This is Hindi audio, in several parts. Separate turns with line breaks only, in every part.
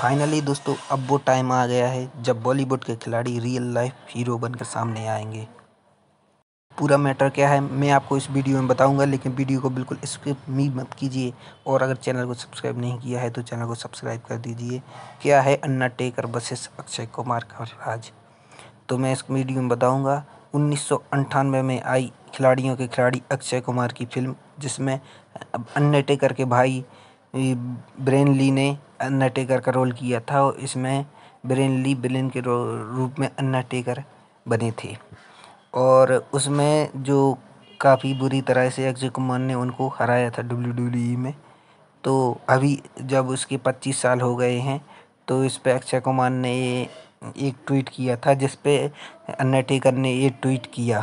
फाइनली दोस्तों अब वो टाइम आ गया है जब बॉलीवुड के खिलाड़ी रियल लाइफ हीरो बनकर सामने आएंगे पूरा मैटर क्या है मैं आपको इस वीडियो में बताऊंगा लेकिन वीडियो को बिल्कुल स्किप मी मत कीजिए और अगर चैनल को सब्सक्राइब नहीं किया है तो चैनल को सब्सक्राइब कर दीजिए क्या है Undertaker bashes Akshay Kumar का राज तो मैं इस वीडियो में बताऊँगा उन्नीस में आई खिलाड़ियों के खिलाड़ी अक्षय कुमार की फिल्म जिसमें अन्ना टेकर के भाई ब्रेन ली ने टेकर का रोल किया था और इसमें ब्रेन ली ब्रेन के रूप में टेकर बने थे और उसमें जो काफ़ी बुरी तरह से अक्षय कुमार ने उनको हराया था डब्ल्यू डब्ल्यू में तो अभी जब उसके 25 साल हो गए हैं तो इस पर अक्षय कुमार ने एक ट्वीट किया था जिस पे टेकर ने ये ट्वीट किया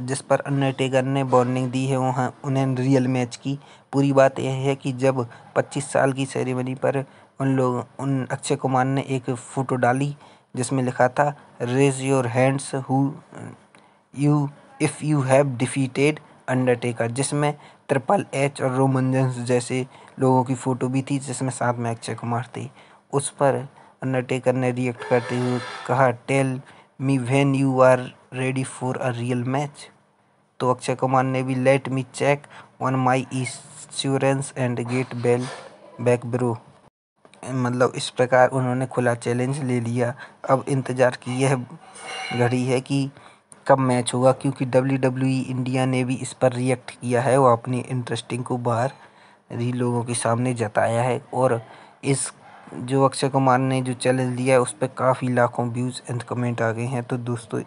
जिस पर अंडरटेकर ने वार्निंग दी है वहाँ उन्हें रियल मैच की पूरी बात यह है कि जब 25 साल की सेरेमनी पर उन लोग उन अक्षय कुमार ने एक फ़ोटो डाली जिसमें लिखा था raise your hands who you if you have defeated Undertaker जिसमें ट्रिपल एच और रोमन जेंस जैसे लोगों की फ़ोटो भी थी जिसमें साथ में अक्षय कुमार थे उस पर अंडरटेकर ने रिएक्ट करते हुए कहा tell me when you are ready for a real match तो अक्षय कुमार ने भी let me check on my insurance and get bail back bro मतलब इस प्रकार उन्होंने खुला चैलेंज ले लिया अब इंतज़ार की यह घड़ी है कि कब मैच होगा क्योंकि डब्ल्यू डब्ल्यू इंडिया ने भी इस पर रिएक्ट किया है और अपनी इंटरेस्टिंग को बाहर ही लोगों के सामने जताया है और इस जो अक्षय कुमार ने जो चैलेंज लिया है उस पर काफ़ी लाखों व्यूज़ एंड कमेंट आ गए हैं तो दोस्तों